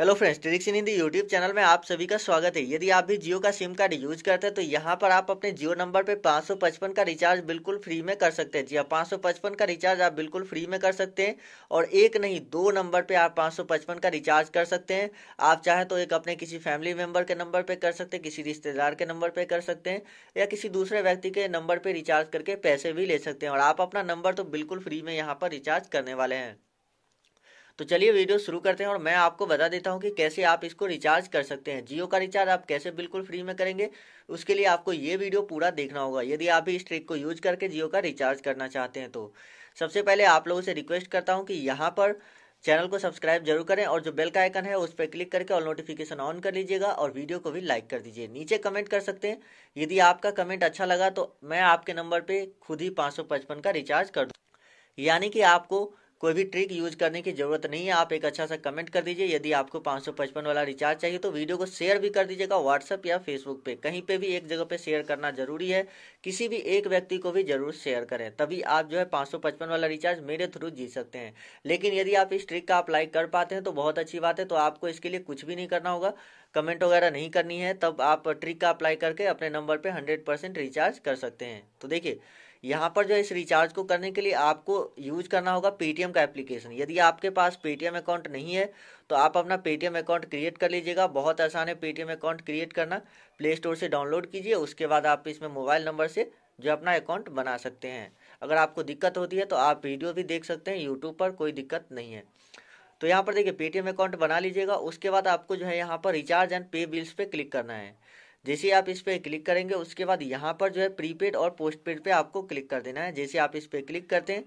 hello friends tricks Hindi YouTube channel में आप सभी का स्वागत है यदि आप भी जियो का सिम कार्ड यूज करते हैं तो यहाँ पर आप अपने जियो नंबर पे 555 का रिचार्ज बिल्कुल फ्री में कर सकते हैं जी हाँ 555 का रिचार्ज आप बिल्कुल फ्री में कर सकते हैं और एक नहीं दो नंबर पे आप 555 का रिचार्ज कर सकते हैं आप चाहें तो एक अपने किसी फैमिली मेम्बर के नंबर पर कर सकते हैं किसी रिश्तेदार के नंबर पर कर सकते हैं या किसी दूसरे व्यक्ति के नंबर पर रिचार्ज करके पैसे भी ले सकते हैं और आप अपना नंबर तो बिल्कुल फ्री में यहाँ पर रिचार्ज करने वाले हैं तो चलिए वीडियो शुरू करते हैं और मैं आपको बता देता हूँ कि कैसे आप इसको रिचार्ज कर सकते हैं जियो का रिचार्ज आप कैसे बिल्कुल फ्री में करेंगे उसके लिए आपको ये वीडियो पूरा देखना होगा यदि आप भी इस ट्रिक को यूज करके जियो का रिचार्ज करना चाहते हैं तो सबसे पहले आप लोगों से रिक्वेस्ट करता हूँ कि यहाँ पर चैनल को सब्सक्राइब जरूर करें और जो बेल का आइकन है उस पर क्लिक करके ऑल नोटिफिकेशन ऑन कर लीजिएगा और वीडियो को भी लाइक कर दीजिए नीचे कमेंट कर सकते हैं यदि आपका कमेंट अच्छा लगा तो मैं आपके नंबर पे खुद ही 555 का रिचार्ज कर दूँ यानी कि आपको कोई भी ट्रिक यूज करने की ज़रूरत नहीं है आप एक अच्छा सा कमेंट कर दीजिए यदि आपको पाँच वाला रिचार्ज चाहिए तो वीडियो को शेयर भी कर दीजिएगा व्हाट्सअप या फेसबुक पे कहीं पे भी एक जगह पे शेयर करना जरूरी है किसी भी एक व्यक्ति को भी जरूर शेयर करें तभी आप जो है पाँच वाला रिचार्ज मेरे थ्रू जीत सकते हैं लेकिन यदि आप इस ट्रिक का अप्लाई कर पाते हैं तो बहुत अच्छी बात है तो आपको इसके लिए कुछ भी नहीं करना होगा कमेंट वगैरह नहीं करनी है तब आप ट्रिक का अप्लाई करके अपने नंबर पर हंड्रेड रिचार्ज कर सकते हैं तो देखिए यहाँ पर जो इस रिचार्ज को करने के लिए आपको यूज करना होगा पेटीएम का एप्लीकेशन यदि आपके पास पेटीएम अकाउंट नहीं है तो आप अपना पेटीएम अकाउंट क्रिएट कर लीजिएगा बहुत आसान है पेटीएम अकाउंट क्रिएट करना प्ले स्टोर से डाउनलोड कीजिए उसके बाद आप इसमें मोबाइल नंबर से जो अपना अकाउंट बना सकते हैं अगर आपको दिक्कत होती है तो आप वीडियो भी देख सकते हैं यूट्यूब पर कोई दिक्कत नहीं है तो यहाँ पर देखिए पेटीएम अकाउंट बना लीजिएगा उसके बाद आपको जो है यहाँ पर रिचार्ज एंड पे बिल्स पे क्लिक करना है जैसे आप इस पर क्लिक करेंगे उसके बाद यहाँ पर जो है प्रीपेड और पोस्टपेड पे आपको क्लिक कर देना है जैसे आप इस पर क्लिक करते हैं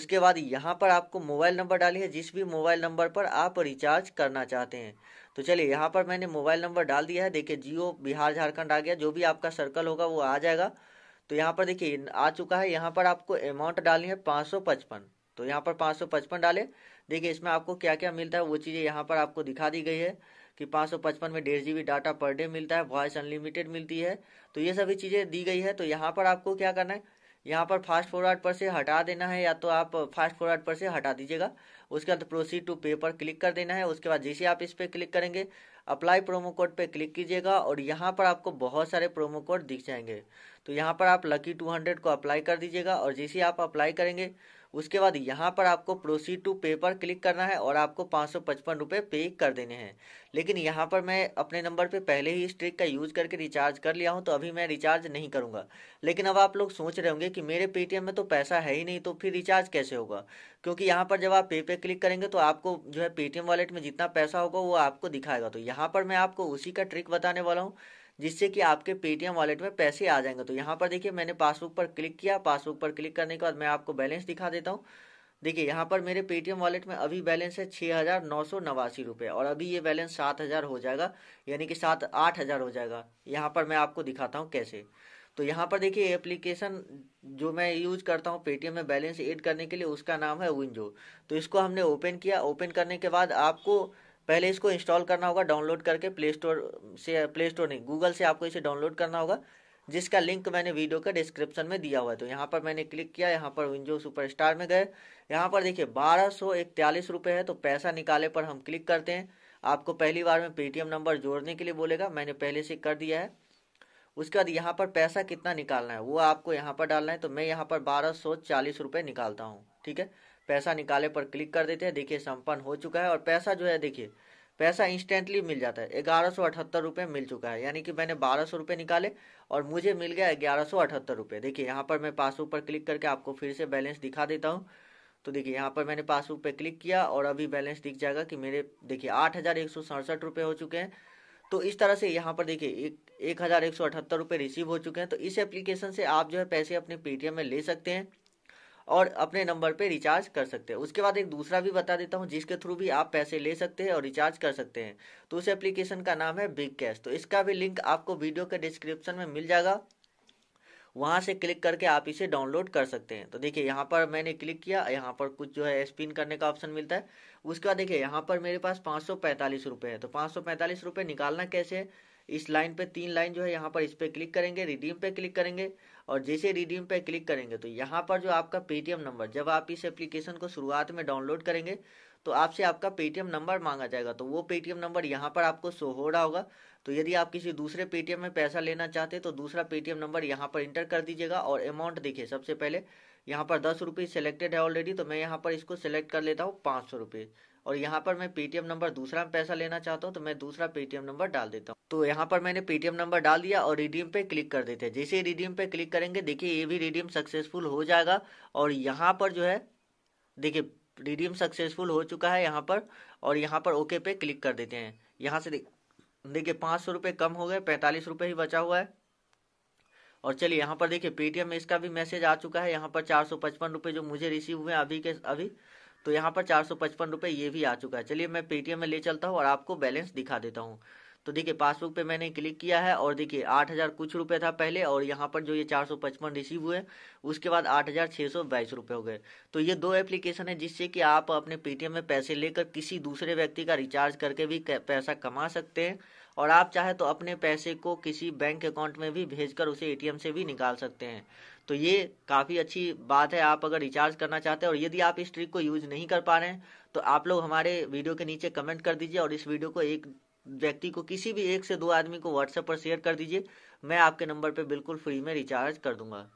उसके बाद यहाँ पर आपको मोबाइल नंबर डालिए जिस भी मोबाइल नंबर पर आप रिचार्ज करना चाहते हैं तो चलिए यहाँ पर मैंने मोबाइल नंबर डाल दिया है देखिए जियो बिहार झारखंड आ गया जो भी आपका सर्कल होगा वो आ जाएगा तो यहाँ पर देखिए आ चुका है यहाँ पर आपको अमाउंट डालनी है पाँच सौ पचपन तो यहाँ पर 555 डाले देखिए इसमें आपको क्या क्या मिलता है वो चीज़ें यहाँ पर आपको दिखा दी गई है कि 555 में डेढ़ जी डाटा पर डे मिलता है वॉइस अनलिमिटेड मिलती है तो ये सभी चीज़ें दी गई है तो यहाँ पर आपको क्या करना है यहाँ पर फास्ट फॉरवर्ड पर से हटा देना है या तो आप फास्ट फॉरवर्ड पर से हटा दीजिएगा उसके बाद प्रोसीड टू पे पर क्लिक कर देना है उसके बाद जैसे आप इस पर क्लिक करेंगे अप्लाई प्रोमो कोड पे क्लिक कीजिएगा और यहाँ पर आपको बहुत सारे प्रोमो कोड दिख जाएंगे तो यहाँ पर आप लकी टू हंड्रेड को अप्लाई कर दीजिएगा और जैसे आप अप्लाई करेंगे उसके बाद यहाँ पर आपको प्रोसीड टू पे पर क्लिक करना है और आपको पाँच सौ पचपन रुपये पे कर देने हैं लेकिन यहाँ पर मैं अपने नंबर पे पहले ही इस ट्रिक का यूज़ करके रिचार्ज कर लिया हूँ तो अभी मैं रिचार्ज नहीं करूँगा लेकिन अब आप लोग सोच रहे होंगे कि मेरे पेटीएम में तो पैसा है ही नहीं तो फिर रिचार्ज कैसे होगा क्योंकि यहाँ पर जब आप पे पे क्लिक करेंगे तो आपको जो है पेटीएम वॉलेट में जितना पैसा होगा वो आपको दिखाएगा तो यहाँ पर मैं आपको उसी का ट्रिक बताने वाला हूँ जिससे कि आपके पेटीएम वॉलेट में पैसे आ जाएंगे तो यहाँ पर देखिए मैंने पासबुक पर क्लिक किया पासबुक पर क्लिक करने के बाद मैं आपको बैलेंस दिखा देता हूँ देखिए यहाँ पर मेरे पेटीएम वॉलेट में अभी बैलेंस है छः हज़ार नौ सौ नवासी रुपये और अभी ये बैलेंस सात हज़ार हो जाएगा यानी कि सात आठ हज़ार हो जाएगा यहाँ पर मैं आपको दिखाता हूँ कैसे तो यहाँ पर देखिए एप्लीकेशन जो मैं यूज करता हूँ पेटीएम में बैलेंस ऐड करने के लिए उसका नाम है विंजो तो इसको हमने ओपन किया ओपन करने के बाद आपको पहले इसको इंस्टॉल करना होगा डाउनलोड करके प्ले स्टोर से प्ले स्टोर नहीं गूगल से आपको इसे डाउनलोड करना होगा जिसका लिंक मैंने वीडियो का डिस्क्रिप्शन में दिया हुआ है तो यहाँ पर मैंने क्लिक किया यहाँ पर विंजो सुपर स्टार में गए यहाँ पर देखिए बारह सौ इकतालीस रुपये है तो पैसा निकाले पर हम क्लिक करते हैं आपको पहली बार में पेटीएम नंबर जोड़ने के लिए बोलेगा मैंने पहले से कर दिया है उसके बाद यहाँ पर पैसा कितना निकालना है वो आपको यहाँ पर डालना है तो मैं यहाँ पर बारह चालीस निकालता हूँ ठीक है पैसा निकाले पर क्लिक कर देते हैं देखिए संपन्न हो चुका है और पैसा जो है देखिए पैसा इंस्टेंटली मिल जाता है ग्यारह सौ अठहत्तर रुपये मिल चुका है यानी कि मैंने बारह सौ रुपये निकाले और मुझे मिल गया ग्यारह सौ अठहत्तर रुपये देखिए यहाँ पर मैं पासबुक पर क्लिक करके आपको फिर से बैलेंस दिखा देता हूँ तो देखिए यहाँ पर मैंने पासबुक पर क्लिक किया और अभी बैलेंस दिख जाएगा कि मेरे देखिए आठ हज़ार एक सौ सड़सठ रुपये हो चुके हैं तो इस तरह से यहाँ पर देखिए एक एक हज़ार एक सौ अठहत्तर रुपये रिसीव हो चुके हैं तो इस एप्लीकेशन से आप जो है पैसे अपने पेटीएम में ले सकते हैं और अपने नंबर पे रिचार्ज कर सकते हैं उसके बाद एक दूसरा भी बता देता हूँ जिसके थ्रू भी आप पैसे ले सकते हैं और रिचार्ज कर सकते हैं तो उस एप्लीकेशन का नाम है बिग कैश तो इसका भी लिंक आपको वीडियो के डिस्क्रिप्शन में मिल जाएगा वहाँ से क्लिक करके आप इसे डाउनलोड कर सकते हैं तो देखिए यहाँ पर मैंने क्लिक किया यहाँ पर कुछ जो है स्पिन करने का ऑप्शन मिलता है उसके बाद देखिए यहाँ पर मेरे पास पाँच सौ पैंतालीस रुपये है तो पाँच सौ पैंतालीस रुपये निकालना कैसे है इस लाइन पे तीन लाइन जो है यहाँ पर इस पर क्लिक करेंगे रिडीम पे क्लिक करेंगे और जैसे रिडीम पे क्लिक करेंगे तो यहाँ पर जो आपका पेटीएम नंबर जब आप इस एप्लीकेशन को शुरुआत में डाउनलोड करेंगे तो आपसे आपका पेटीएम नंबर मांगा जाएगा तो वो पेटीएम नंबर यहाँ पर आपको शो हो रहा होगा तो यदि आप किसी दूसरे पेटीएम में पैसा लेना चाहते तो दूसरा पेटीएम नंबर यहाँ पर इंटर कर दीजिएगा और अमाउंट देखिए सबसे पहले यहाँ पर दस रुपये सेलेक्टेड है ऑलरेडी तो मैं यहाँ पर इसको सेलेक्ट कर लेता हूँ पाँच सौ रुपये और यहाँ पर मैं पेटीएम नंबर दूसरा पैसा लेना चाहता हूँ तो मैं दूसरा पेटीएम नंबर डाल देता हूँ तो यहाँ पर मैंने पेटीएम नंबर डाल दिया और रिडीम पे क्लिक कर देते हैं जैसे रिडीम पे क्लिक करेंगे देखिए ये भी रिडीम सक्सेसफुल हो जाएगा और यहाँ पर जो है देखिए रिडीम सक्सेसफुल हो चुका है यहाँ पर और यहाँ पर ओके पे क्लिक कर देते हैं यहाँ से देखिए पाँच सौ रुपये कम हो गए पैंतालीस रुपये ही बचा हुआ है और चलिए यहाँ पर देखिए पेटीएम में इसका भी मैसेज आ चुका है यहाँ पर चार सौ पचपन रुपये जो मुझे रिसीव हुए अभी के अभी तो यहाँ पर चार सौ पचपन रुपये ये भी आ चुका है चलिए मैं पेटीएम में ले चलता हूँ और आपको बैलेंस दिखा देता हूँ तो देखिए पासबुक पे मैंने क्लिक किया है और देखिए आठ हज़ार कुछ रुपए था पहले और यहाँ पर जो ये चार सौ पचपन रिसीव हुए उसके बाद आठ हज़ार छः सौ बाईस रुपये हो गए तो ये दो एप्लीकेशन है जिससे कि आप अपने पेटीएम में पैसे लेकर किसी दूसरे व्यक्ति का रिचार्ज करके भी पैसा कमा सकते हैं और आप चाहे तो अपने पैसे को किसी बैंक अकाउंट में भी भेजकर उसे एटीएम से भी निकाल सकते हैं तो ये काफ़ी अच्छी बात है आप अगर रिचार्ज करना चाहते हैं और यदि आप इस ट्रिक को यूज़ नहीं कर पा रहे हैं तो आप लोग हमारे वीडियो के नीचे कमेंट कर दीजिए और इस वीडियो को एक व्यक्ति को किसी भी एक से दो आदमी को व्हाट्सएप पर शेयर कर दीजिए मैं आपके नंबर पर बिल्कुल फ्री में रिचार्ज कर दूंगा